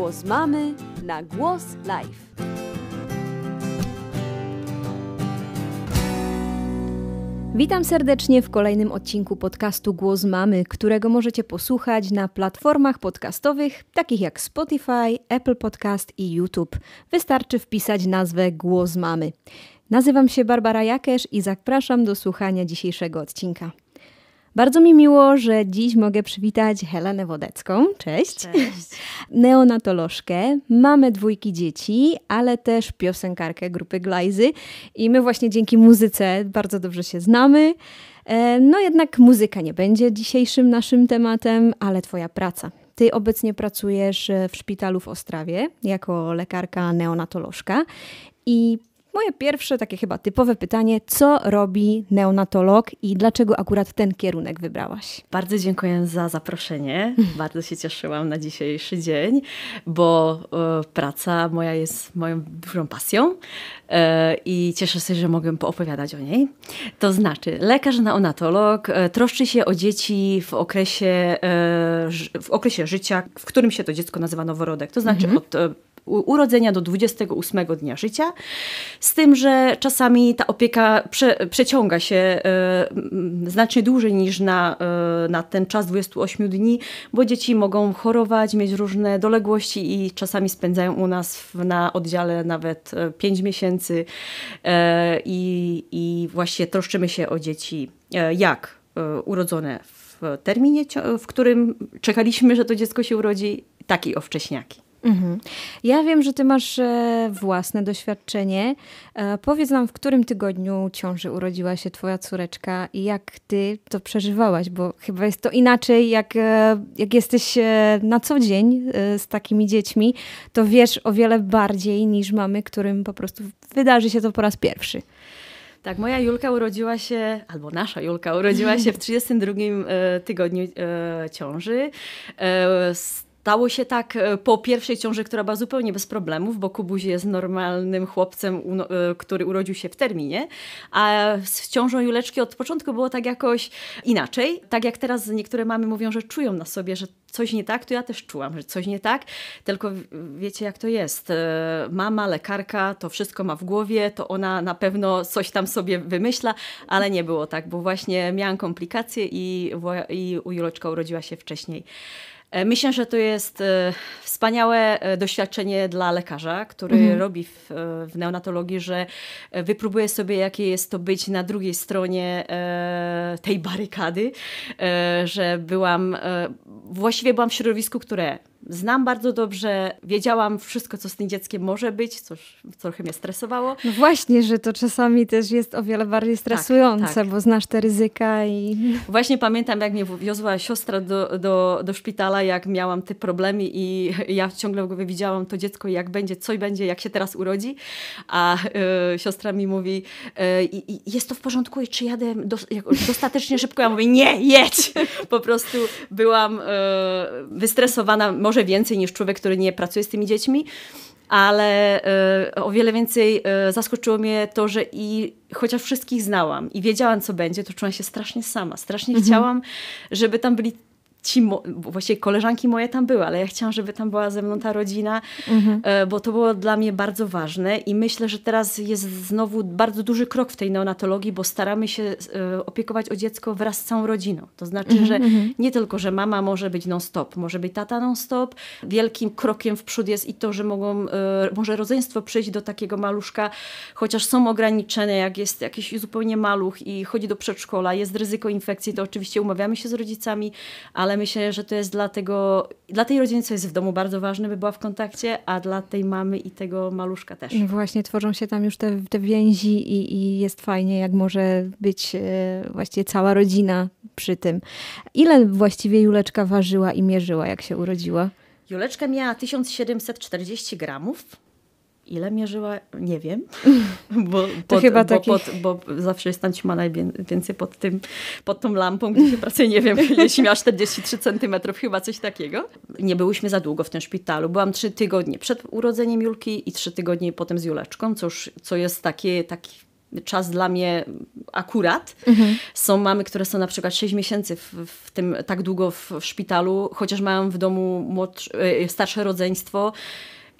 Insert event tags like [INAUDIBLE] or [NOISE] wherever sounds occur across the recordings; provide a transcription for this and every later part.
Głos mamy na Głos Live. Witam serdecznie w kolejnym odcinku podcastu Głos Mamy, którego możecie posłuchać na platformach podcastowych takich jak Spotify, Apple Podcast i YouTube. Wystarczy wpisać nazwę Głos Mamy. Nazywam się Barbara Jakesz i zapraszam do słuchania dzisiejszego odcinka. Bardzo mi miło, że dziś mogę przywitać Helenę Wodecką. Cześć. Cześć. [LAUGHS] Neonatolożkę, mamy dwójki dzieci, ale też piosenkarkę grupy Glajzy. I my właśnie dzięki muzyce bardzo dobrze się znamy. E, no jednak muzyka nie będzie dzisiejszym naszym tematem, ale twoja praca. Ty obecnie pracujesz w szpitalu w Ostrawie jako lekarka neonatolożka i Moje pierwsze, takie chyba typowe pytanie, co robi neonatolog i dlaczego akurat ten kierunek wybrałaś? Bardzo dziękuję za zaproszenie. [LAUGHS] Bardzo się cieszyłam na dzisiejszy dzień, bo e, praca moja jest moją dużą pasją e, i cieszę się, że mogę poopowiadać o niej. To znaczy, lekarz neonatolog e, troszczy się o dzieci w okresie, w okresie życia, w którym się to dziecko nazywa noworodek. To znaczy mhm. od urodzenia do 28 dnia życia, z tym, że czasami ta opieka prze, przeciąga się y, znacznie dłużej niż na, y, na ten czas 28 dni, bo dzieci mogą chorować, mieć różne doległości i czasami spędzają u nas w, na oddziale nawet 5 e, miesięcy i, i właśnie troszczymy się o dzieci jak urodzone w terminie, w którym czekaliśmy, że to dziecko się urodzi, tak i o wcześniaki. Mhm. Ja wiem, że ty masz e, własne doświadczenie. E, powiedz nam, w którym tygodniu ciąży urodziła się twoja córeczka i jak ty to przeżywałaś, bo chyba jest to inaczej, jak, e, jak jesteś na co dzień z takimi dziećmi, to wiesz o wiele bardziej niż mamy, którym po prostu wydarzy się to po raz pierwszy. Tak, moja Julka urodziła się, albo nasza Julka urodziła się w 32 tygodniu ciąży. Z Stało się tak e, po pierwszej ciąży, która była zupełnie bez problemów, bo Kubuś jest normalnym chłopcem, e, który urodził się w terminie, a z ciążą Juleczki od początku było tak jakoś inaczej. Tak jak teraz niektóre mamy mówią, że czują na sobie, że coś nie tak, to ja też czułam, że coś nie tak, tylko wiecie jak to jest. E, mama, lekarka, to wszystko ma w głowie, to ona na pewno coś tam sobie wymyśla, ale nie było tak, bo właśnie miałam komplikacje i, i Juleczka urodziła się wcześniej. E, myślę, że to jest e, wspaniałe e, doświadczenie dla lekarza, który mhm. robi w, w, neonatologii, że wypróbuje sobie, jakie jest to być na drugiej stronie tej barykady, że byłam, właściwie byłam w środowisku, które znam bardzo dobrze, wiedziałam wszystko, co z tym dzieckiem może być, coś trochę mnie stresowało. No właśnie, że to czasami też jest o wiele bardziej tak, stresujące, tak, tak. bo znasz te ryzyka i... Właśnie pamiętam, jak mnie wiozła siostra do, do, do szpitala, jak miałam te problemy i ja ciągle w głowie widziałam to dziecko, jak będzie, co będzie, jak się teraz urodzi, a y, siostra mi mówi, y, y, jest to w porządku, i czy jadę do, dostatecznie szybko? Ja mówię, nie, jedź! Po prostu byłam y, wystresowana, może więcej niż człowiek, który nie pracuje z tymi dziećmi, ale y, o wiele więcej y, zaskoczyło mnie to, że i chociaż wszystkich znałam i wiedziałam, co będzie, to czułam się strasznie sama. Strasznie mhm. chciałam, żeby tam byli ci, właściwie koleżanki moje tam były, ale ja chciałam, żeby tam była ze mną ta rodzina, mhm. E, bo to było dla mnie bardzo ważne i myślę, że teraz jest znowu bardzo duży krok w tej neonatologii, bo staramy się e, opiekować o dziecko wraz z całą rodziną. To znaczy, mhm. że mhm. nie tylko, że mama może być non-stop, może być tata non-stop. Wielkim krokiem w przód jest i to, że mogą, e, może rodzeństwo przyjść do takiego maluszka, chociaż są ograniczenia, jak jest jakiś zupełnie maluch i chodzi do przedszkola, jest ryzyko infekcji, to oczywiście umawiamy się z rodzicami, ale ale myślę, że to jest dla tego, dla tej rodziny, co jest w domu bardzo ważne, by była w kontakcie, a dla tej mamy i tego maluszka też. właśnie tworzą się tam już te, te więzi i, i jest fajnie, jak może być e, właściwie cała rodzina przy tym. Ile właściwie Juleczka ważyła i mierzyła, jak się urodziła? Juleczka miała 1740 gramów ile mierzyła, nie wiem, [LAUGHS] bo, pod, to chyba bo, taki... pod, bo zawsze jest ma najwięcej pod, tym, pod tą lampą, gdzie się pracuje, nie wiem, [LAUGHS] jeśli miała 43 centymetrów, chyba coś takiego. Nie byłyśmy za długo w tym szpitalu. Byłam trzy tygodnie przed urodzeniem Julki i trzy tygodnie potem z Juleczką, coż, co jest takie, taki czas dla mnie akurat. Mhm. Są mamy, które są na przykład 6 miesięcy w, w tym tak długo w, w szpitalu, chociaż mają w domu młodsze, e, starsze rodzeństwo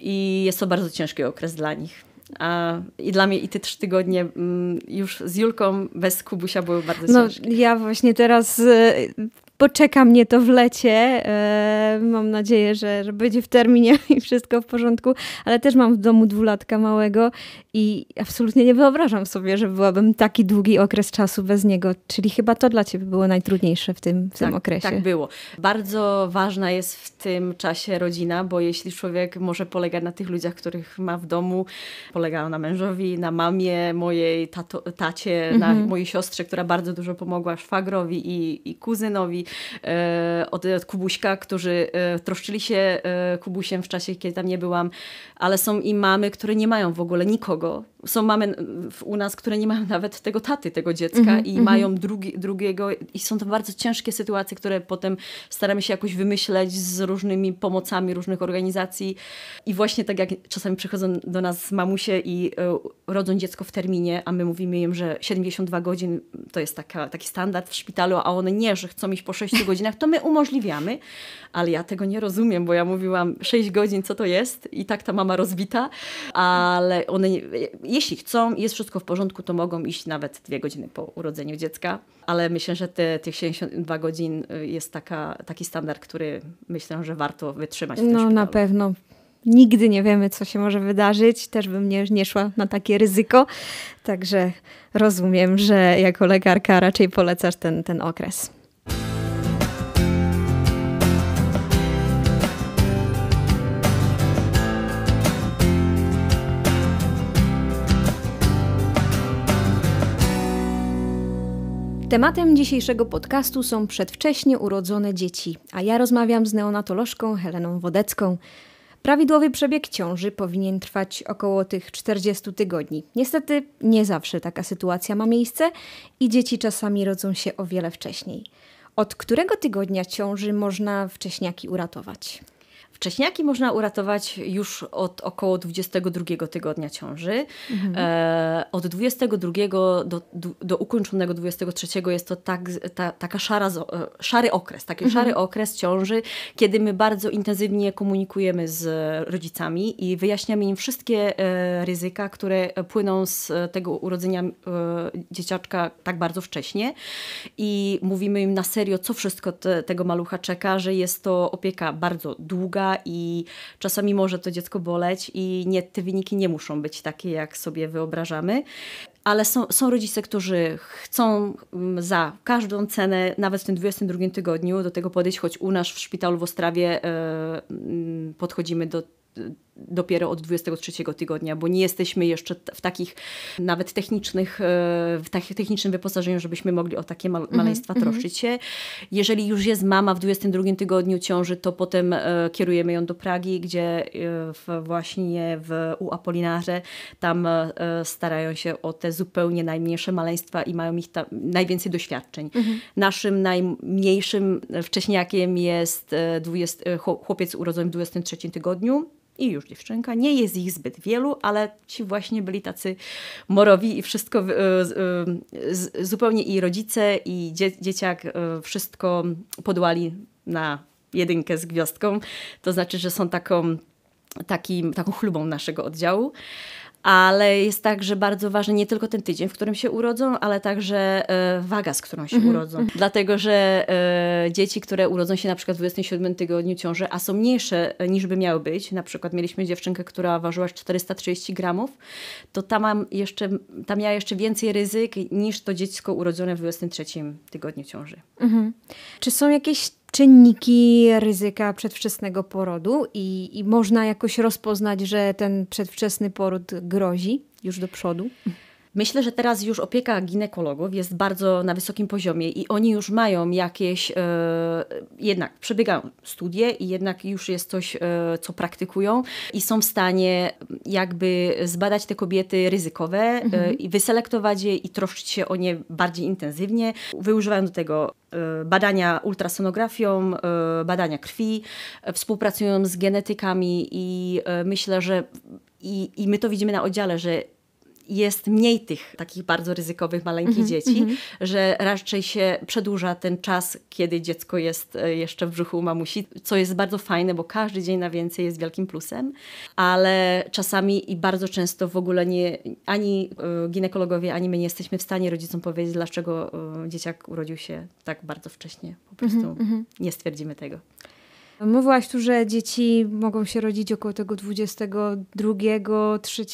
i jest to bardzo ciężki okres dla nich. A, I dla mnie i te trzy tygodnie mm, już z Julką bez Kubusia były bardzo no, Ja właśnie teraz y, Poczeka mnie to w lecie. E, mam nadzieję, że, że będzie w terminie [LAUGHS] i wszystko w porządku, ale też mam w domu dwulatka małego i absolutnie nie wyobrażam sobie, że byłabym taki długi okres czasu bez niego. Czyli chyba to dla ciebie było najtrudniejsze w tym, w tym tak, okresie. Tak było. Bardzo ważna jest w tym czasie rodzina, bo jeśli człowiek może polegać na tych ludziach, których ma w domu, polegał na mężowi, na mamie mojej tato, tacie, mhm. na mojej siostrze, która bardzo dużo pomogła szwagrowi i, i kuzynowi, E, od, Kubuśka, którzy e, troszczyli się e, Kubusiem w czasie, kiedy tam nie byłam, ale są i mamy, które nie mają w ogóle nikogo. Są mamy u nas, które nie mają nawet tego taty, tego dziecka mm -hmm, i mm -hmm. mają drugi, drugiego i są to bardzo ciężkie sytuacje, które potem staramy się jakoś wymyśleć z różnymi pomocami różnych organizacji i właśnie tak jak czasami przychodzą do nas mamusie i rodzą dziecko w terminie, a my mówimy im, że 72 godzin to jest taka, taki standard w szpitalu, a one nie, że chcą iść po 6 godzinach, to my umożliwiamy, ale ja tego nie rozumiem, bo ja mówiłam 6 godzin, co to jest i tak ta mama rozbita, ale one, jeśli chcą, jest wszystko w porządku, to mogą iść nawet dwie godziny po urodzeniu dziecka, ale myślę, że te, tych 72 godzin y, jest taka, taki standard, który myślę, że warto wytrzymać. no na pewno nigdy nie wiemy, co się może wydarzyć. Też bym nie, nie szła na takie ryzyko. Także rozumiem, że jako lekarka raczej polecasz ten, ten okres. Tematem dzisiejszego podcastu są przedwcześnie urodzone dzieci, a ja rozmawiam z neonatolożką Heleną Wodecką. Prawidłowy przebieg ciąży powinien trwać około tych 40 tygodni. Niestety nie zawsze taka sytuacja ma miejsce i dzieci czasami rodzą się o wiele wcześniej. Od którego tygodnia ciąży można wcześniaki uratować? Wcześniaki można uratować już od około 22 tygodnia ciąży. Mhm. E, od 22 do, do ukończonego 23 jest to tak, ta, taka szara, e, szary okres, taki mhm. szary okres ciąży, kiedy my bardzo intensywnie komunikujemy z rodzicami i wyjaśniamy im wszystkie e, ryzyka, które płyną z tego urodzenia e, dzieciaczka tak bardzo wcześnie i mówimy im na serio, co wszystko te, tego malucha czeka, że jest to opieka bardzo długa, i czasami może to dziecko boleć i nie, te wyniki nie muszą być takie, jak sobie wyobrażamy. Ale są, są rodzice, którzy chcą mm, za każdą cenę, nawet w tym 22 tygodniu, do tego podejść, choć u nas w szpitalu w Ostrawie yy, podchodzimy do dopiero od 23 tygodnia, bo nie jesteśmy jeszcze w takich nawet technicznych, e, w takim technicznym wyposażeniu, żebyśmy mogli o takie mhm, maleństwa mm -hmm. troszczyć się. Jeżeli już jest mama w 22 tygodniu ciąży, to potem e, kierujemy ją do Pragi, gdzie e, w, właśnie w, u Apolinarze tam starają się o te zupełnie najmniejsze maleństwa i mają ich najwięcej doświadczeń. Mm -hmm. Naszym najmniejszym wcześniakiem jest 20, chłopiec urodzony w 23 tygodniu i już dziewczynka. Nie jest ich zbyt wielu, ale ci właśnie byli tacy morowi i wszystko, e, e, zupełnie i rodzice, i dzie dzieciak e, wszystko podłali na jedynkę z gwiazdką. To znaczy, że są taką, takim, taką chlubą naszego oddziału ale jest także bardzo ważny nie tylko ten tydzień, w którym się urodzą, ale także e, waga, z którą się mhm, urodzą. Mhm. Dlatego, że e, dzieci, które urodzą się na przykład w 27 tygodniu ciąży, a są mniejsze e, niż by miały być, na przykład mieliśmy dziewczynkę, która ważyła 430 gramów, to ta, mam jeszcze, ta miała jeszcze więcej ryzyk niż to dziecko urodzone w 23 tygodniu ciąży. Mhm. Czy są jakieś czynniki ryzyka przedwczesnego porodu i, i można jakoś rozpoznać, że ten przedwczesny poród grozi już do przodu? Myślę, że teraz już opieka ginekologów jest bardzo na wysokim poziomie i oni już mają jakieś, e, jednak przebiegają studie i jednak już jest coś, e, co praktykują i są w stanie jakby zbadać te kobiety ryzykowe e, mhm. e, i wyselektować je i troszczyć się o nie bardziej intensywnie. Wyużywają do tego E, badania ultrasonografią, e, badania krwi, e, współpracują z genetykami i myślę, że i, i my to widzimy na oddziale, że jest mniej tych takich bardzo ryzykowych, maleńkich mm -hmm, dzieci, mm -hmm. że raczej się przedłuża ten czas, kiedy dziecko jest e, jeszcze w brzuchu mamusi, co jest bardzo fajne, bo każdy dzień na więcej jest wielkim plusem, ale czasami i bardzo często w ogóle nie, ani e, ginekologowie, ani my nie jesteśmy w stanie rodzicom powiedzieć, dlaczego e, dzieciak urodził się tak bardzo wcześnie. Po prostu mm -hmm. nie stwierdzimy tego. No, mówiłaś tu, że dzieci mogą się rodzić około tego 22, 3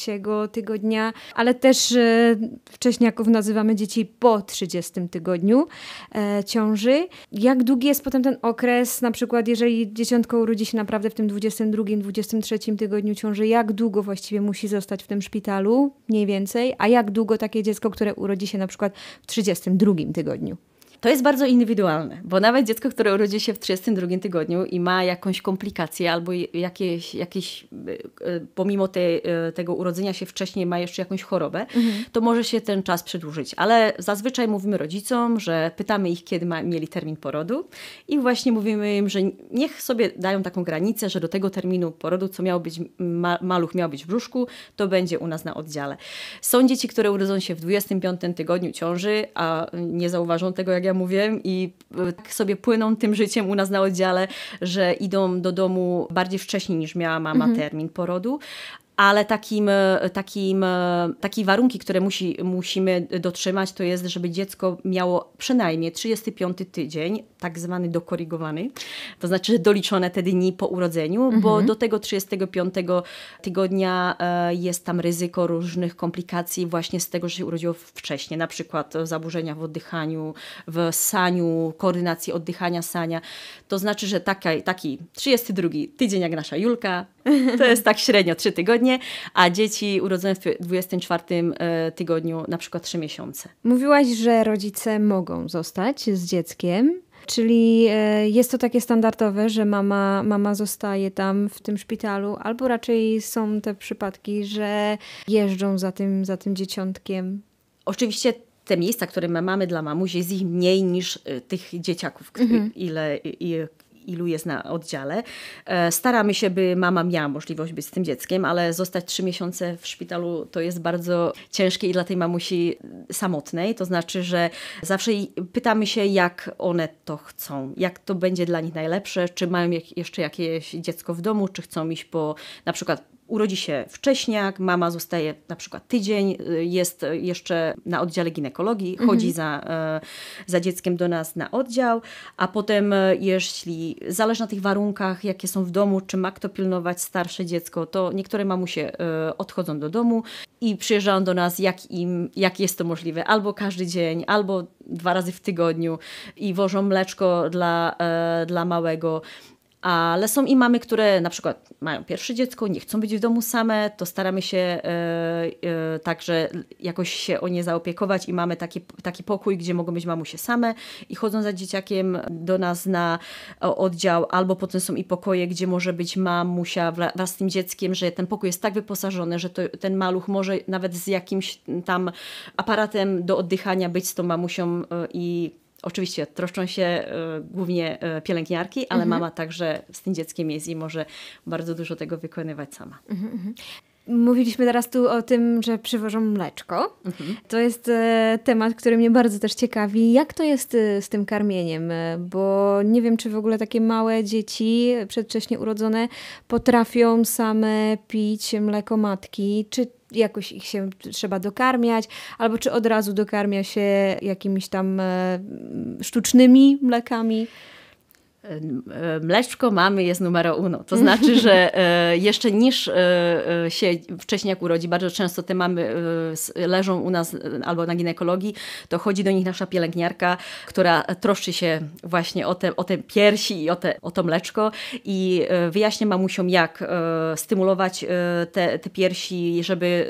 tygodnia, ale też e, wcześniaków nazywamy dzieci po 30 tygodniu e, ciąży. Jak długi jest potem ten okres, na przykład jeżeli dzieciątko urodzi się naprawdę w tym 22, 23 tygodniu ciąży, jak długo właściwie musi zostać w tym szpitalu, mniej więcej, a jak długo takie dziecko, które urodzi się na przykład w 32 tygodniu? To jest bardzo indywidualne, bo nawet dziecko, które urodzi się w 32 tygodniu i ma jakąś komplikację albo jakieś, jakieś y, y, pomimo te, y, tego urodzenia się wcześniej ma jeszcze jakąś chorobę, mhm. to może się ten czas przedłużyć. Ale zazwyczaj mówimy rodzicom, że pytamy ich, kiedy ma, mieli termin porodu i właśnie mówimy im, że niech sobie dają taką granicę, że do tego terminu porodu, co miało być, ma, maluch miał być w brzuszku, to będzie u nas na oddziale. Są dzieci, które urodzą się w 25 tygodniu ciąży, a nie zauważą tego, jak ja mówię, i e, tak sobie płyną tym życiem u nas na oddziale, że idą do domu bardziej wcześniej niż miała mama mhm. termin porodu, ale takim, takim, takie warunki, które musi, musimy dotrzymać, to jest, żeby dziecko miało przynajmniej 35 tydzień, tak zwany dokorygowany, to znaczy doliczone te dni po urodzeniu, mhm. bo do tego 35 tygodnia e, jest tam ryzyko różnych komplikacji właśnie z tego, że się urodziło wcześniej, na przykład zaburzenia w oddychaniu, w saniu, koordynacji oddychania, sania. To znaczy, że taki, taki 32 tydzień jak nasza Julka, to jest tak średnio 3 tygodnie, a dzieci urodzone w 24 e, tygodniu na przykład 3 miesiące. Mówiłaś, że rodzice mogą zostać z dzieckiem. Czyli e, jest to takie standardowe, że mama, mama zostaje tam w tym szpitalu, albo raczej są te przypadki, że jeżdżą za tym, za tym dzieciątkiem. Oczywiście te miejsca, które my mamy dla mamuś, jest ich mniej niż e, tych dzieciaków, mhm. ile, ile ilu jest na oddziale. E, staramy się, by mama miała możliwość być z tym dzieckiem, ale zostać trzy miesiące w szpitalu to jest bardzo ciężkie i dla tej mamusi samotnej. To znaczy, że zawsze pytamy się, jak one to chcą, jak to będzie dla nich najlepsze, czy mają jeszcze jakieś dziecko w domu, czy chcą iść po na przykład urodzi się wcześniak, mama zostaje na przykład tydzień, y, jest jeszcze na oddziale ginekologii, mhm. chodzi za, e, za dzieckiem do nas na oddział, a potem e, jeśli zależy na tych warunkach, jakie są w domu, czy ma kto pilnować starsze dziecko, to niektóre mamusie e, odchodzą do domu i przyjeżdżają do nas jak im, jak jest to możliwe, albo każdy dzień, albo dwa razy w tygodniu i wożą mleczko dla, dla małego. Ale są i mamy, które na przykład mają pierwsze dziecko, nie chcą być w domu same, to staramy się e, e, także jakoś się o nie zaopiekować i mamy taki, taki pokój, gdzie mogą być mamusie same i chodzą za dzieciakiem do nas na oddział, albo potem są i pokoje, gdzie może być mamusia wraz z tym dzieckiem, że ten pokój jest tak wyposażony, że to, ten maluch może nawet z jakimś tam aparatem do oddychania być z tą mamusią e, i Oczywiście troszczą się e, głównie e, pielęgniarki, ale mhm. mama także z tym dzieckiem jest i może bardzo dużo tego wykonywać sama. Mhm, mhm, Mówiliśmy teraz tu o tym, że przywożą mleczko. Mhm. To jest e, temat, który mnie bardzo też ciekawi. Jak to jest z tym karmieniem? bo nie wiem, czy w ogóle takie małe dzieci, przedwcześnie urodzone, potrafią same pić mleko matki. Czy jakoś ich się trzeba dokarmiać, albo czy od razu dokarmia się jakimiś tam e, sztucznymi mlekami mleczko mamy jest numero uno. To znaczy, że e, jeszcze niż e, e, się wcześniak urodzi, bardzo często te mamy leżą u nas albo na ginekologii, to chodzi do nich nasza pielęgniarka, która troszczy się właśnie o te, o te piersi i o, te, o to mleczko i wyjaśnia mamusiom, jak stymulować te, te piersi, żeby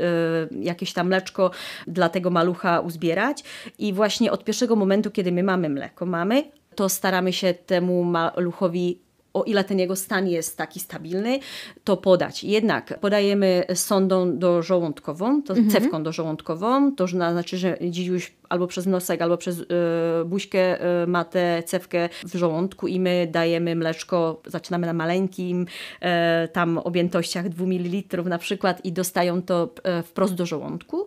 jakieś tam mleczko dla tego malucha uzbierać. I właśnie od pierwszego momentu, kiedy my mamy mleko, mamy, to staramy się temu maluchowi o ile ten jego stan jest taki stabilny, to podać. Jednak podajemy sondą dożołądkową, to mhm. cewką dożołądkową, to znaczy, że dziś już albo przez nosek, albo przez y, buźkę, y, matę, cewkę w żołądku i my dajemy mleczko, zaczynamy na maleńkim, e, tam objętościach 2 ml na przykład i dostają to e, wprost do żołądku,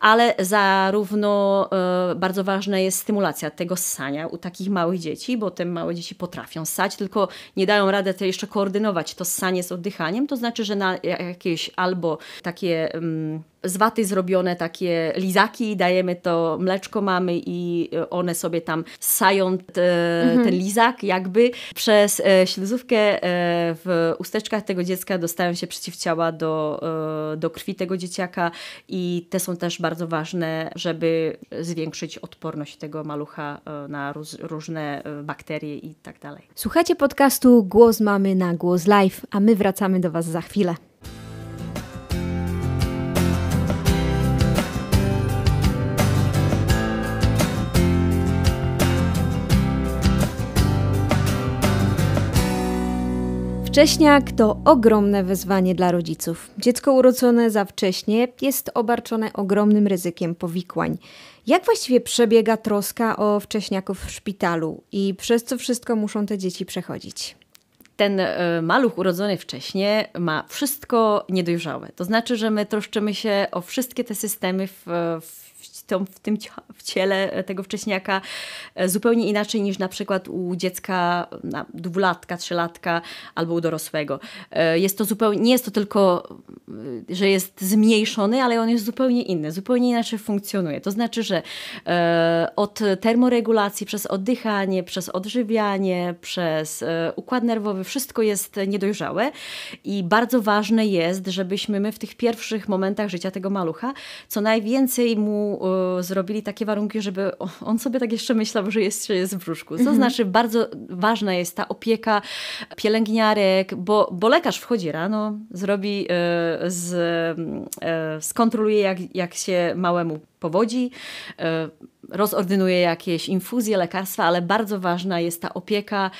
ale zarówno e, bardzo ważna jest stymulacja tego ssania u takich małych dzieci, bo te małe dzieci potrafią ssać, tylko nie dają radę to jeszcze koordynować to ssanie z oddychaniem, to znaczy, że na jakieś albo takie... Mm, z waty zrobione takie lizaki, dajemy to mleczko mamy i e, one sobie tam sają te, mhm. ten lizak jakby. Przez e, śluzówkę e, w usteczkach tego dziecka dostają się przeciwciała do, do krwi tego dzieciaka i te są też bardzo ważne, żeby zwiększyć odporność tego malucha na roz, różne bakterie i tak dalej. Słuchajcie podcastu Głos Mamy na Głos Live, a my wracamy do Was za chwilę. Wcześniak to ogromne wyzwanie dla rodziców. Dziecko urodzone za wcześnie jest obarczone ogromnym ryzykiem powikłań. Jak właściwie przebiega troska o wcześniaków w szpitalu i przez co wszystko muszą te dzieci przechodzić? ten e, maluch urodzony wcześniej ma wszystko niedojrzałe. To znaczy, że my troszczymy się o wszystkie te systemy w, w tą, w tym w ciele e, tego wcześniaka e, zupełnie inaczej niż na przykład u dziecka na dwulatka, trzylatka albo u dorosłego. E, jest to zupełnie, nie jest to tylko, że jest zmniejszony, ale on jest zupełnie inny, zupełnie inaczej funkcjonuje. To znaczy, że od termoregulacji, przez oddychanie, przez odżywianie, przez układ nerwowy, wszystko jest niedojrzałe i bardzo ważne jest, żebyśmy my w tych pierwszych momentach życia tego malucha co najwięcej mu zrobili takie warunki, żeby on sobie tak jeszcze myślał, że jeszcze jest w brzuszku. To mhm. znaczy bardzo ważna jest ta opieka pielęgniarek, bo, bo lekarz wchodzi rano, zrobi, e, z, e, skontroluje jak, jak się małemu powodzi, e, rozordynuje jakieś infuzje, lekarstwa, ale bardzo ważna jest ta opieka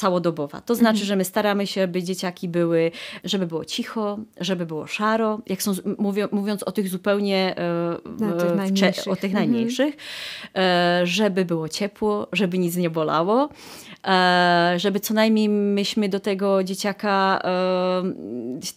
całodobowa. To znaczy, mhm. że my staramy się, by dzieciaki były, żeby było cicho, żeby było szaro, jak są, mówią, mówiąc o tych zupełnie e, tych najmniejszych. o tych najmniejszych, mhm. E, żeby było ciepło, żeby nic nie bolało, e, żeby co najmniej myśmy do tego dzieciaka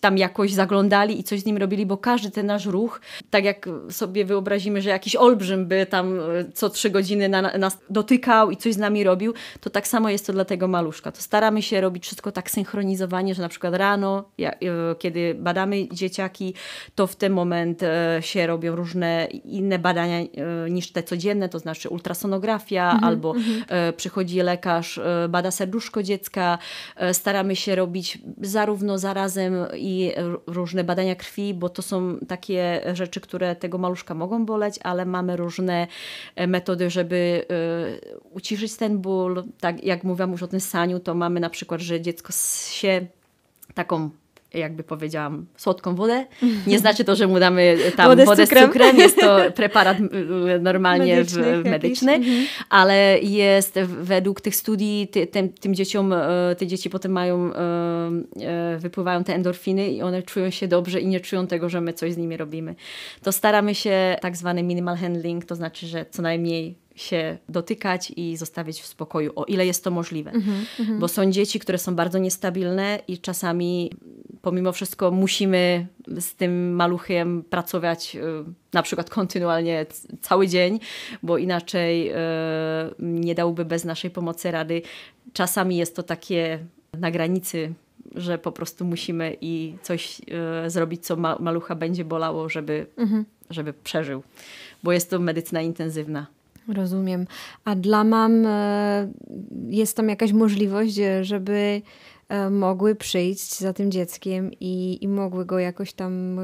tam jakoś zaglądali i coś z nim robili, bo każdy ten nasz ruch, tak jak sobie wyobrazimy, że jakiś olbrzym by tam co trzy godziny na, nas dotykał i coś z nami robił, to tak samo jest to dla tego maluszka staramy się robić wszystko tak synchronizowanie, że na przykład rano, e, kiedy badamy dzieciaki, to w ten moment e, się robią różne inne badania e, niż te codzienne, to znaczy ultrasonografia mhm, albo mhm. przychodzi lekarz, bada serduszko dziecka. Staramy się robić zarówno zarazem i różne badania krwi, bo to są takie rzeczy, które tego maluszka mogą boleć, ale mamy różne metody, żeby uciszyć ten ból. Tak jak mówiłam już o tym saniu, wychowaniu to mamy na przykład, że dziecko się taką jakby powiedziałam, słodką wodę. Nie znaczy to, że mu damy tam wodę, wodę z, cukrem. z, cukrem. Jest to preparat normalnie medyczny, w, medyczny mhm. ale jest według tych studii ty, tym, tym, dzieciom, e, te dzieci potem mają, e, e, wypływają te endorfiny i one czują się dobrze i nie czują tego, że my coś z nimi robimy. To staramy się tak zwany minimal handling, to znaczy, że co najmniej się dotykać i zostawiać w spokoju, o ile jest to możliwe. Mm-hmm. Bo są dzieci, które są bardzo niestabilne i czasami mm, pomimo wszystko musimy z tym maluchiem pracować y, na przykład kontynualnie cały dzień, bo inaczej y, nie dałby bez naszej pomocy rady. Czasami jest to takie na granicy że po prostu musimy i coś y, zrobić, co ma, malucha będzie bolało, żeby, mhm. żeby przeżył, bo jest to medycyna intensywna. Rozumiem. A dla mam e, jest tam jakaś możliwość, e, żeby e, mogły przyjść za tym dzieckiem i, i mogły go jakoś tam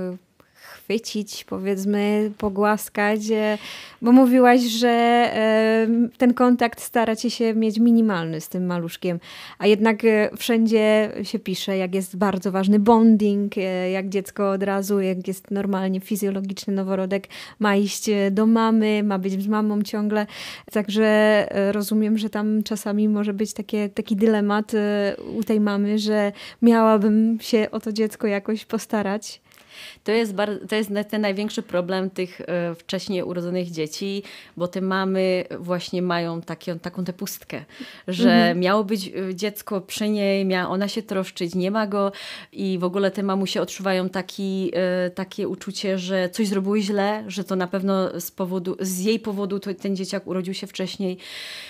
chwycić, powiedzmy, pogłaskać, e, bo mówiłaś, że e, ten kontakt staracie się mieć minimalny z tym maluszkiem, a jednak e, wszędzie się pisze, jak jest bardzo ważny bonding, jak dziecko od razu, jak jest normalnie fizjologiczny noworodek, ma iść do mamy, ma być z mamą ciągle, także rozumiem, że tam czasami może być takie, taki dylemat u tej mamy, że miałabym się o to dziecko jakoś postarać, to jest, to jest ten największy problem tych e, wcześniej urodzonych dzieci, bo te mamy właśnie mają takie, taką tę pustkę, że mhm. miało być e, dziecko przy niej, miała ona się troszczyć, nie ma go i w ogóle te mamusie odczuwają taki, e, takie uczucie, że coś zrobiły źle, że to na pewno z, powodu, z jej powodu to, ten dzieciak urodził się wcześniej.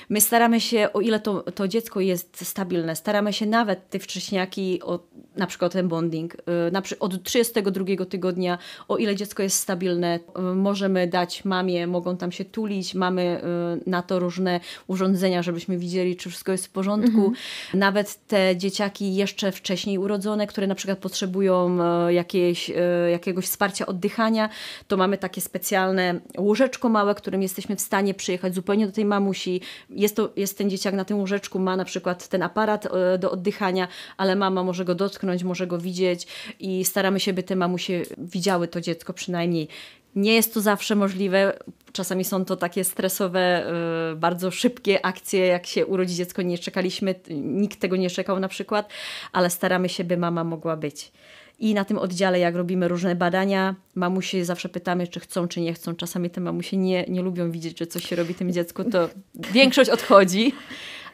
My staramy się, o ile to, to dziecko jest stabilne, staramy się nawet te wcześniaki, o, na przykład ten bonding, na, od 32 ostatniego tygodnia, o ile dziecko jest stabilne, możemy dać mamie, mogą tam się tulić, mamy y, na to różne urządzenia, żebyśmy widzieli, czy wszystko jest w porządku. Mhm. Nawet te dzieciaki jeszcze wcześniej urodzone, które na przykład potrzebują y, jakiejś, y, jakiegoś wsparcia oddychania, to mamy takie specjalne łóżeczko małe, którym jesteśmy w stanie przyjechać zupełnie do tej mamusi. Jest, to, jest ten dzieciak na tym łóżeczku, ma na przykład ten aparat do oddychania, ale mama może go dotknąć, może go widzieć i staramy się, by te mamusie widziały to dziecko przynajmniej. Nie jest to zawsze możliwe. Czasami są to takie stresowe, y, bardzo szybkie akcje, jak się urodzi dziecko, nie czekaliśmy, nikt tego nie czekał na przykład, ale staramy się, by mama mogła być. I na tym oddziale, jak robimy różne badania, mamusi zawsze pytamy, czy chcą, czy nie chcą. Czasami te mamusie nie, nie lubią widzieć, że coś się robi tym dziecku, to [LAUGHS] większość odchodzi.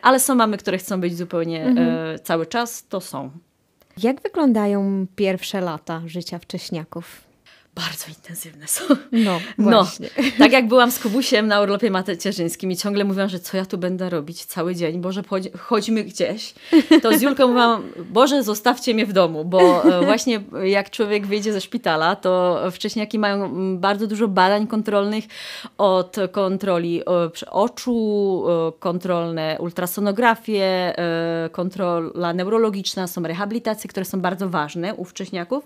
Ale są mamy, które chcą być zupełnie mhm. e, cały czas, to są. Jak wyglądają pierwsze lata życia wcześniaków? bardzo intensywne są. No, no, właśnie. tak jak byłam z Kubusiem na urlopie macierzyńskim i ciągle mówiłam, że co ja tu będę robić cały dzień, Boże, chodźmy gdzieś, to z Julką mówiłam, Boże, zostawcie mnie w domu, bo e, właśnie jak człowiek wyjdzie ze szpitala, to wcześniaki mają bardzo dużo badań kontrolnych od kontroli e, oczu, e, kontrolne ultrasonografie, kontrola neurologiczna, są rehabilitacje, które są bardzo ważne u wcześniaków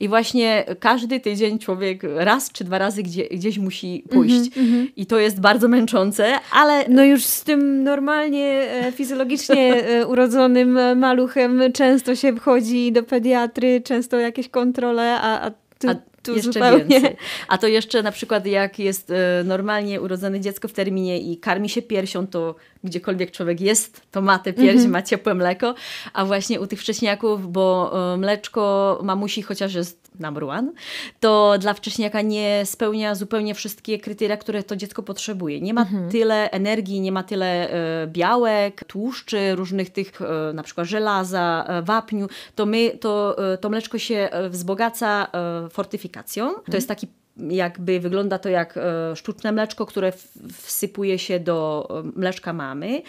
i właśnie każdy tydzień dzień człowiek raz czy dwa razy gdzie, gdzieś musi pójść. Mm -hmm. I to jest bardzo męczące, ale... No już z tym normalnie e, fizjologicznie e, urodzonym maluchem często się wchodzi do pediatry, często jakieś kontrole, a, a tu... A jeszcze zupełnie. więcej. A to jeszcze na przykład jak jest e, normalnie urodzone dziecko w terminie i karmi się piersią, to gdziekolwiek człowiek jest, to ma tę pierś, mm -hmm. ma ciepłe mleko, a właśnie u tych wcześniaków, bo e, mleczko mamusi, chociaż jest number one, to dla wcześniaka nie spełnia zupełnie wszystkie kryteria, które to dziecko potrzebuje. Nie ma mm -hmm. tyle energii, nie ma tyle e, białek, tłuszczy, różnych tych e, na przykład żelaza, wapniu. To my, to, to mleczko się wzbogaca fortyfikacją. To mhm. jest taki jakby wygląda to jak e, sztuczne mleczko, które wsypuje się do e, mleczka mamy.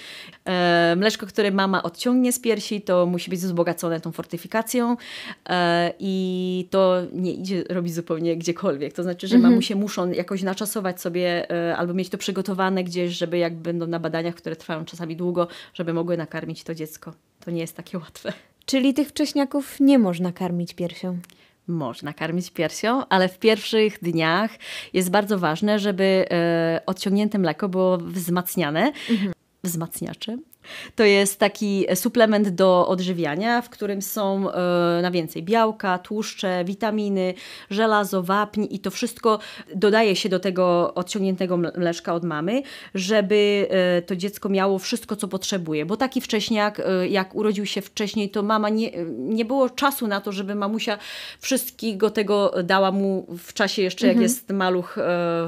E, mleczko, które mama odciągnie z piersi, to musi być wzbogacone tą fortyfikacją i to nie idzie robić zupełnie gdziekolwiek. To znaczy, że mhm. mamusie muszą jakoś naczasować sobie albo mieć to przygotowane gdzieś, żeby jak będą na badaniach, które trwają czasami długo, żeby mogły nakarmić to dziecko. To nie jest takie łatwe. Czyli tych wcześniaków nie można karmić piersią? można karmić piersią, ale w pierwszych dniach jest bardzo ważne, żeby e, odciągnięte mleko było wzmacniane. Mhm wzmacniaczem to jest taki suplement do odżywiania, w którym są e, na więcej białka, tłuszcze, witaminy, żelazo, wapń i to wszystko dodaje się do tego odciągniętego mleczka od mamy, żeby e, to dziecko miało wszystko, co potrzebuje. Bo taki wcześniak, e, jak urodził się wcześniej, to mama nie, nie było czasu na to, żeby mamusia wszystkiego tego dała mu w czasie jeszcze, mhm. jak jest maluch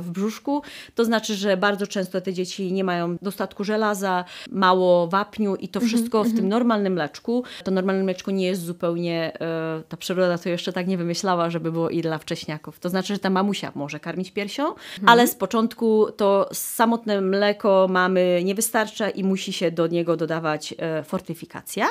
w brzuszku. To znaczy, że bardzo często te dzieci nie mają dostatku żelaza, mało wapniu i to mhm, wszystko w tym mhm. normalnym mleczku. To normalne mleczko nie jest zupełnie, e, ta przyroda to jeszcze tak nie wymyślała, żeby było i dla wcześniaków. To znaczy, że ta mamusia może karmić piersią, mhm. ale z początku to samotne mleko mamy nie wystarcza i musi się do niego dodawać e, fortyfikacja.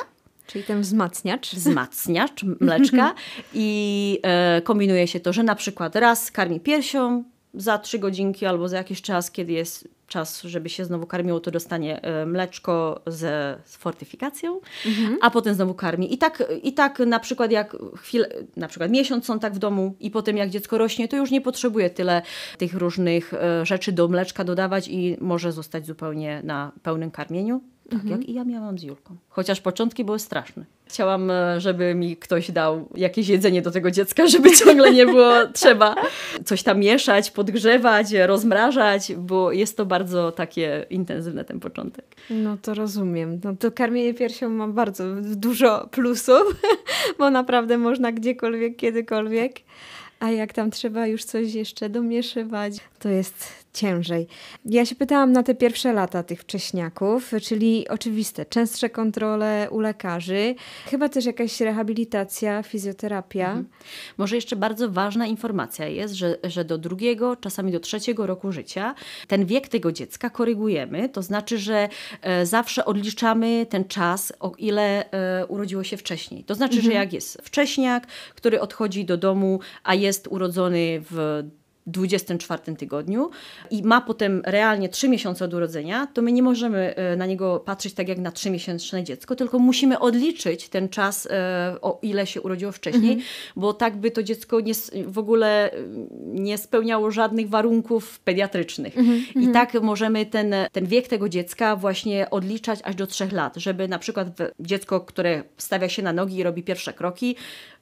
Czyli ten wzmacniacz. Wzmacniacz [LAUGHS] mleczka i e, kombinuje się to, że na przykład raz karmi piersią, za trzy godzinki albo za jakiś czas, kiedy jest czas, żeby się znowu karmiło, to dostanie e, mleczko ze, z fortyfikacją, mhm. a potem znowu karmi. I tak, I tak na przykład jak chwilę, na przykład miesiąc są tak w domu i potem jak dziecko rośnie, to już nie potrzebuje tyle tych różnych e, rzeczy do mleczka dodawać i może zostać zupełnie na pełnym karmieniu tak mhm. jak i ja miałam z Julką. Chociaż początki były straszne. Chciałam, e, żeby mi ktoś dał jakieś jedzenie do tego dziecka, [LAUGHS] żeby ciągle nie było trzeba coś tam mieszać, podgrzewać, rozmrażać, bo jest to bardzo takie intensywne ten początek. No to rozumiem. No to karmienie piersią ma bardzo dużo plusów, [LAUGHS] bo naprawdę można gdziekolwiek, kiedykolwiek. A jak tam trzeba już coś jeszcze domieszywać, to jest ciężej. Ja się pytałam na te pierwsze lata tych wcześniaków, czyli oczywiste, częstsze kontrole u lekarzy, chyba też jakaś rehabilitacja, fizjoterapia. Mhm. Może jeszcze bardzo ważna informacja jest, że, że do drugiego, czasami do trzeciego roku życia ten wiek tego dziecka korygujemy, to znaczy, że e, zawsze odliczamy ten czas, o ile e, urodziło się wcześniej. To znaczy, mhm. że jak jest wcześniak, który odchodzi do domu, a jest urodzony w 24 tygodniu i ma potem realnie 3 miesiące od urodzenia, to my nie możemy e, na niego patrzeć tak jak na 3-miesięczne dziecko, tylko musimy odliczyć ten czas, e, o ile się urodziło wcześniej, mhm. bo tak by to dziecko nie, w ogóle e, nie spełniało żadnych warunków pediatrycznych. Mhm. I mhm. tak możemy ten, ten wiek tego dziecka właśnie odliczać aż do 3 lat, żeby na przykład dziecko, które stawia się na nogi i robi pierwsze kroki,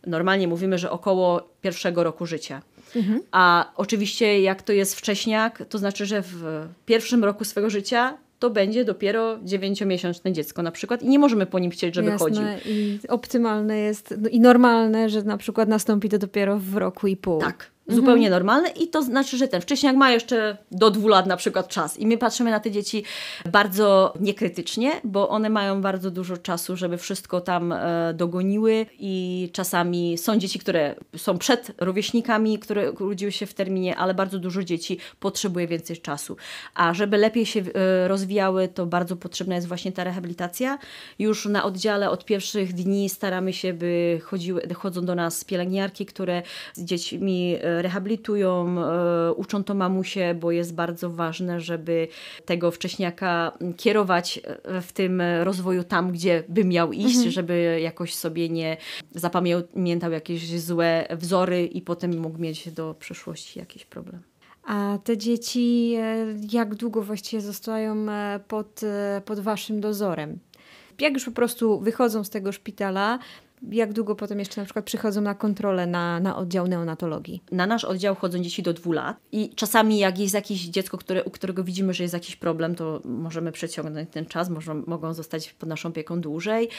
normalnie mówimy, że około pierwszego roku życia Mhm. A oczywiście jak to jest wcześniak, to znaczy, że w pierwszym roku swojego życia to będzie dopiero dziewięciomiesięczne dziecko na przykład i nie możemy po nim chcieć, żeby Jasne. chodził. I optymalne jest no i normalne, że na przykład nastąpi to dopiero w roku i pół. Tak, zupełnie mhm. normalne i to znaczy, że ten wcześniak ma jeszcze do dwóch lat na przykład czas i my patrzymy na te dzieci bardzo niekrytycznie, bo one mają bardzo dużo czasu, żeby wszystko tam e, dogoniły i czasami są dzieci, które są przed rówieśnikami, które urodziły się w terminie, ale bardzo dużo dzieci potrzebuje więcej czasu. A żeby lepiej się e, rozwijały, to bardzo potrzebna jest właśnie ta rehabilitacja. Już na oddziale od pierwszych dni staramy się, by chodziły, chodzą do nas pielęgniarki, które z dziećmi e, rehabilitują, e, uczą to mamusie, bo jest bardzo ważne, żeby tego wcześniaka kierować e, w tym rozwoju tam, gdzie by miał iść, mhm. żeby jakoś sobie nie zapamiętał jakieś złe wzory i potem mógł mieć do przyszłości jakiś problem. A te dzieci e, jak długo właściwie zostają pod, pod waszym dozorem? Jak już po prostu wychodzą z tego szpitala, jak długo potem jeszcze na przykład przychodzą na kontrolę na, na oddział neonatologii? Na nasz oddział chodzą dzieci do dwóch lat i czasami jak jest jakieś dziecko, które, u którego widzimy, że jest jakiś problem, to możemy przeciągnąć ten czas, może, mogą zostać pod naszą opieką dłużej.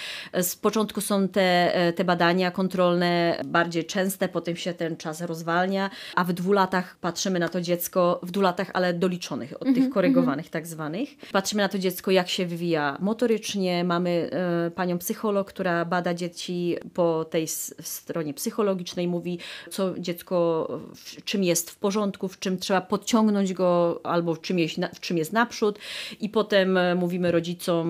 Z początku są te, e, te badania kontrolne bardziej częste, potem się ten czas rozwalnia, a w dwóch latach patrzymy na to dziecko, w dwóch latach, ale doliczonych, od mm -hmm, tych mhm, mhm. korygowanych mm -hmm. tak zwanych. Patrzymy na to dziecko, jak się wywija motorycznie, mamy y, panią psycholog, która bada dzieci po tej stronie psychologicznej, mówi co dziecko, w czym jest w porządku, w czym trzeba podciągnąć go albo w czym jest, w czym jest naprzód i potem e, mówimy rodzicom,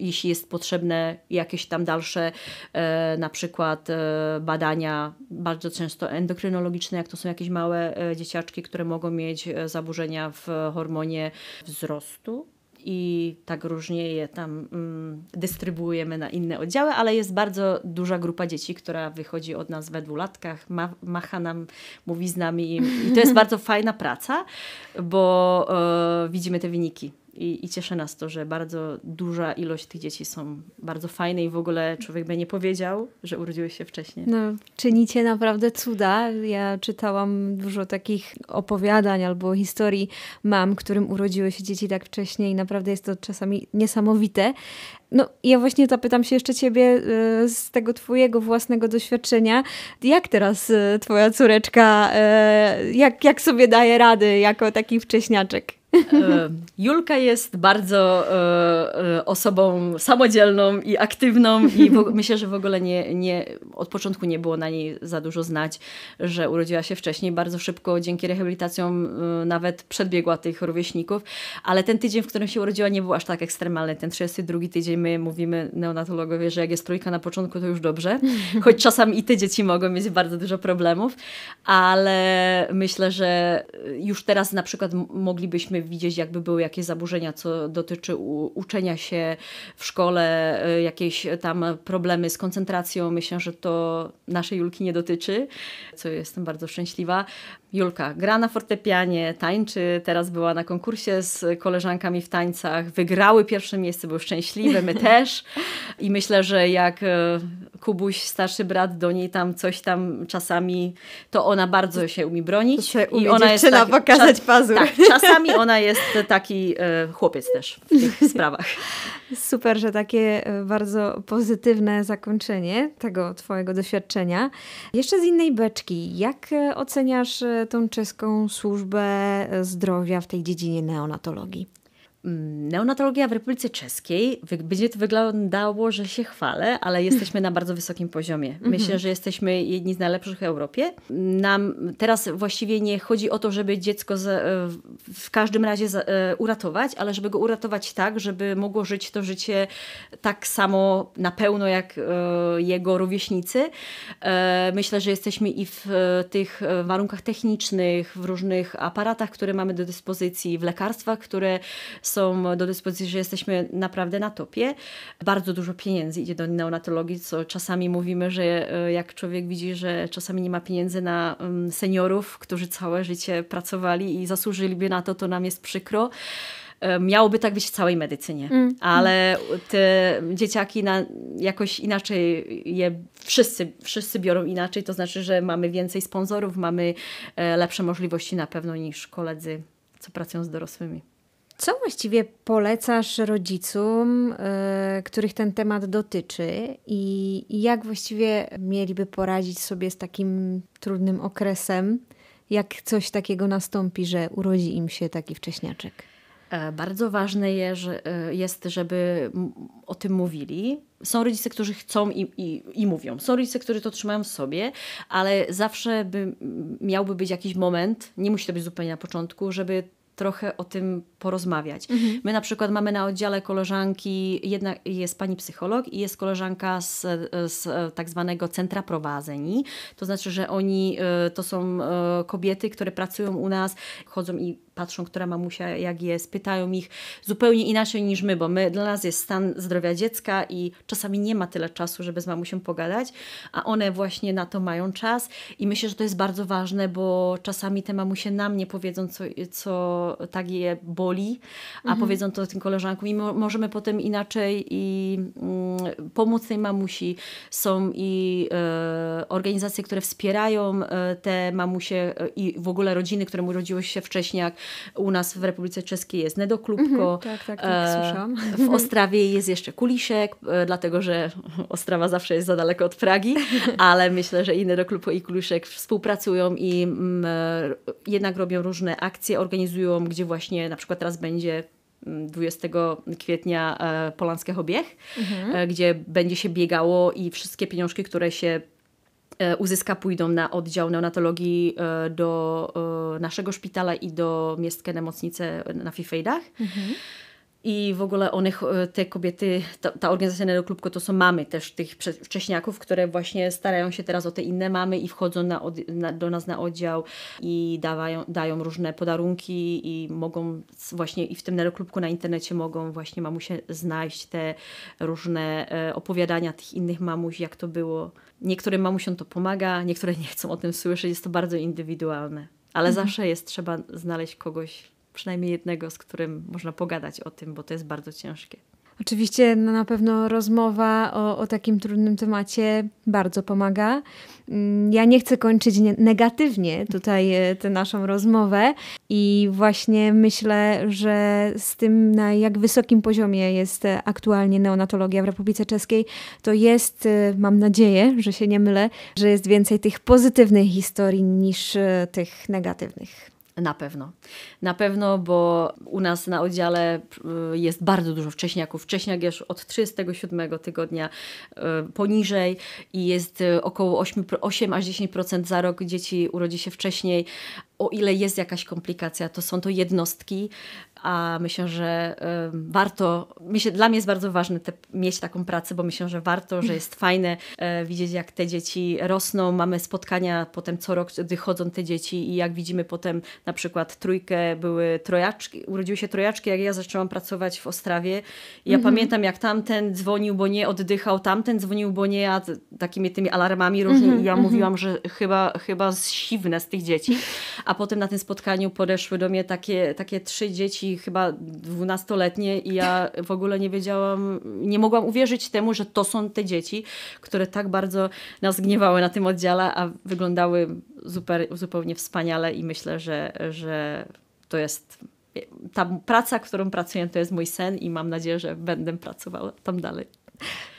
jeśli jest potrzebne jakieś tam dalsze e, na przykład e, badania, bardzo często endokrynologiczne, jak to są jakieś małe dzieciaczki, które mogą mieć zaburzenia w hormonie wzrostu i tak różnie je tam mm, dystrybuujemy na inne oddziały, ale jest bardzo duża grupa dzieci, która wychodzi od nas we dwulatkach, ma, macha nam, mówi z nami i to jest [LAUGHS] bardzo fajna praca, bo e, widzimy te wyniki i, I, cieszy nas to, że bardzo duża ilość tych dzieci są bardzo fajne i w ogóle człowiek by nie powiedział, że urodziły się wcześniej. No, czynicie naprawdę cuda. Ja czytałam dużo takich opowiadań albo historii mam, którym urodziły się dzieci tak wcześnie i naprawdę jest to czasami niesamowite. No, ja właśnie zapytam się jeszcze ciebie e, z tego twojego własnego doświadczenia. Jak teraz e, twoja córeczka, e, jak, jak sobie daje rady jako taki wcześniaczek? E, Julka jest bardzo e, e, osobą samodzielną i aktywną i myślę, że w ogóle nie, nie, od początku nie było na niej za dużo znać, że urodziła się wcześniej. Bardzo szybko dzięki rehabilitacjom nawet przedbiegła tych rówieśników, ale ten tydzień, w którym się urodziła nie był aż tak ekstremalny. Ten 32 tydzień my mówimy neonatologowie, że jak jest trójka na początku to już dobrze, [LAUGHS] choć czasami i te dzieci mogą mieć bardzo dużo problemów, ale myślę, że już teraz na przykład moglibyśmy możemy widzieć, jakby były jakieś zaburzenia, co dotyczy uczenia się w szkole, y, jakieś tam problemy z koncentracją. Myślę, że to naszej Julki nie dotyczy, co jestem bardzo szczęśliwa. Julka gra na fortepianie, tańczy, teraz była na konkursie z koleżankami w tańcach, wygrały pierwsze miejsce, były szczęśliwe, my [LAUGHS] też. I myślę, że jak e, Kubuś, starszy brat, do niej tam coś tam czasami, to ona bardzo się umie bronić. Się umie I ona jest taki, pokazać czas, pazur. Tak, czasami ona jest taki e, chłopiec też w tych [LAUGHS] sprawach. Super, że takie e, bardzo pozytywne zakończenie tego twojego doświadczenia. Jeszcze z innej beczki, jak oceniasz tą czeską służbę zdrowia w tej dziedzinie neonatologii. Mm, neonatologia w Republice Czeskiej, będzie to wyglądało, że się chwalę, ale jesteśmy na bardzo wysokim poziomie. Myślę, mhm. że jesteśmy jedni z najlepszych w Europie. Nam teraz właściwie nie chodzi o to, żeby dziecko e, w każdym razie e, uratować, ale żeby go uratować tak, żeby mogło żyć to życie tak samo na pełno jak e, jego rówieśnicy. Myślę, że jesteśmy i w tych warunkach technicznych, w różnych aparatach, które mamy do dyspozycji, w lekarstwach, które są do dyspozycji, że jesteśmy naprawdę na topie. Bardzo dużo pieniędzy idzie do neonatologii, co czasami mówimy, że e, jak człowiek widzi, że czasami nie ma pieniędzy na mm, seniorów, którzy całe życie pracowali i zasłużyliby na to, to nam jest przykro e, miałoby tak być w całej medycynie, mm, mm, ale te dzieciaki na, jakoś inaczej je wszyscy, wszyscy biorą inaczej, to znaczy, że mamy więcej sponsorów, mamy e, lepsze możliwości na pewno niż koledzy, co pracują z dorosłymi. Co właściwie polecasz rodzicom, y, których ten temat dotyczy, i, i jak właściwie mieliby poradzić sobie z takim trudnym okresem, jak coś takiego nastąpi, że urodzi im się taki wcześniaczek? E, bardzo ważne e, jest, żeby o tym mówili. Są rodzice, którzy chcą i, i, i, mówią. Są rodzice, którzy to trzymają w sobie, ale zawsze by, miałby być jakiś moment, nie musi to być zupełnie na początku, żeby trochę o tym porozmawiać. Mhm. My na przykład mamy na oddziale koleżanki, jedna jest pani psycholog i jest koleżanka z, z tak zwanego centra prowadzeni. To znaczy, że oni e, to są e, kobiety, które pracują u nas, chodzą i patrzą, która mamusia jak jest, pytają ich zupełnie inaczej niż my, bo my, dla nas jest stan zdrowia dziecka i czasami nie ma tyle czasu, żeby z mamusią pogadać, a one właśnie na to mają czas i myślę, że to jest bardzo ważne, bo czasami te mamusie nam nie powiedzą, co, co tak je boli, a mhm. powiedzą to tym koleżankom i mo możemy potem inaczej i mm, pomóc tej mamusi. Są i y, organizacje, które wspierają y, te mamusie y, i w ogóle rodziny, któremu urodziło się wcześniak, u nas w Republice Czeskiej jest Nedoklubko. Mhm, tak, tak, tak, e, słyszałam. W Ostrawie jest jeszcze kuliszek e, dlatego że [LAUGHS] Ostrawa zawsze jest za daleko od Pragi, [LAUGHS] ale myślę, że i Nedoklubko i kuliszek współpracują i m, mm, e, jednak robią różne akcje, organizują, gdzie właśnie na przykład teraz będzie 20 mm, kwietnia e, Polanskie Hobiech, mhm. e, gdzie będzie się biegało i wszystkie pieniążki, które się E, uzyska, pójdą na oddział neonatologii e, do e, naszego szpitala i do Miestkę Nemocnicę na Fifejdach. Mhm i w ogóle one, e, te kobiety, ta, ta organizacja Neroklubko to są mamy też tych wcześniaków, które właśnie starają się teraz o te inne mamy i wchodzą na, na, do nas na oddział i dawają, dają różne podarunki i mogą właśnie i w tym Neroklubku na internecie mogą właśnie mamusie znaleźć te różne e, opowiadania tych innych mamuś, jak to było. Niektórym mamusiom to pomaga, niektóre nie chcą o tym słyszeć, jest to bardzo indywidualne. Ale mhm. zawsze jest trzeba znaleźć kogoś, przynajmniej jednego, z którym można pogadać o tym, bo to jest bardzo ciężkie. Oczywiście no na pewno rozmowa o, o, takim trudnym temacie bardzo pomaga. Mm, ja nie chcę kończyć negatywnie tutaj e, tę naszą rozmowę i właśnie myślę, że z tym na jak wysokim poziomie jest e, aktualnie neonatologia w Republice Czeskiej, to jest, e, mam nadzieję, że się nie mylę, że jest więcej tych pozytywnych historii niż tych negatywnych. Na pewno. Na pewno, bo u nas na oddziale y, jest bardzo dużo wcześniaków. Wcześniak już od 37 tygodnia y, poniżej i jest y, około 8, 8 aż 10% za rok dzieci urodzi się wcześniej. O ile jest jakaś komplikacja, to są to jednostki, a myślę, że warto, myślę, dla mnie jest bardzo ważne te, mieć taką pracę, bo myślę, że warto, że jest fajne e, widzieć, jak te dzieci rosną. Mamy spotkania potem co rok, gdy chodzą te dzieci i jak widzimy potem na przykład trójkę, były trojaczki, urodziły się trojaczki, jak ja zaczęłam pracować w Ostrawie. I ja mhm. pamiętam, jak tamten dzwonił, bo nie oddychał, tamten dzwonił, bo nie, a takimi tymi alarmami różnymi. Mhm. Ja mhm. mówiłam, że chyba, chyba siwne z tych dzieci. A potem na tym spotkaniu podeszły do mnie takie, takie trzy dzieci, chyba dwunastoletnie i ja w ogóle nie wiedziałam, nie mogłam uwierzyć temu, że to są te dzieci, które tak bardzo nas gniewały na tym oddziale, a wyglądały zupełnie wspaniale i myślę, że, że to jest ta praca, którą pracuję, to jest mój sen i mam nadzieję, że będę pracowała tam dalej.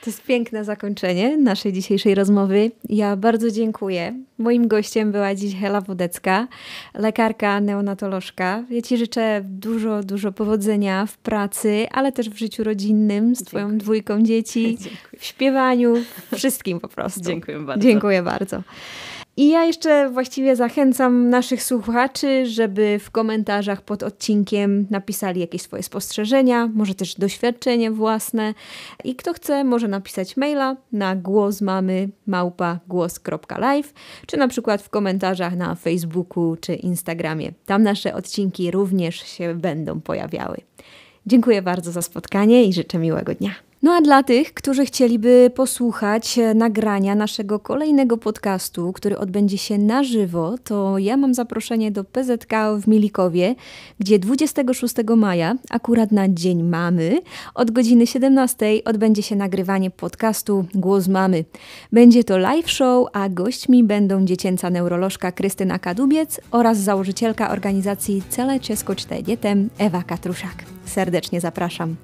To jest piękne zakończenie naszej dzisiejszej rozmowy. Ja bardzo dziękuję. Moim gościem była dziś Hela Wodecka, lekarka neonatolożka. Ja Ci życzę dużo, dużo powodzenia w pracy, ale też w życiu rodzinnym z Twoją dziękuję. dwójką dzieci, dziękuję. w śpiewaniu, wszystkim po prostu. Dziękuję bardzo. Dziękuję bardzo. I ja jeszcze właściwie zachęcam naszych słuchaczy, żeby w komentarzach pod odcinkiem napisali jakieś swoje spostrzeżenia, może też doświadczenie własne. I kto chce, może napisać maila na głosmamymałpa.głos.live czy na przykład w komentarzach na Facebooku czy Instagramie. Tam nasze odcinki również się będą pojawiały. Dziękuję bardzo za spotkanie i życzę miłego dnia. No a dla tych, którzy chcieliby posłuchać e, nagrania naszego kolejnego podcastu, który odbędzie się na żywo, to ja mam zaproszenie do PZK w Milikowie, gdzie 26 maja, akurat na Dzień Mamy, od godziny 17 odbędzie się nagrywanie podcastu Głos Mamy. Będzie to live show, a gośćmi będą dziecięca neurolożka Krystyna Kadubiec oraz założycielka organizacji Cele Czesko 4 Ewa Katruszak. Serdecznie zapraszam.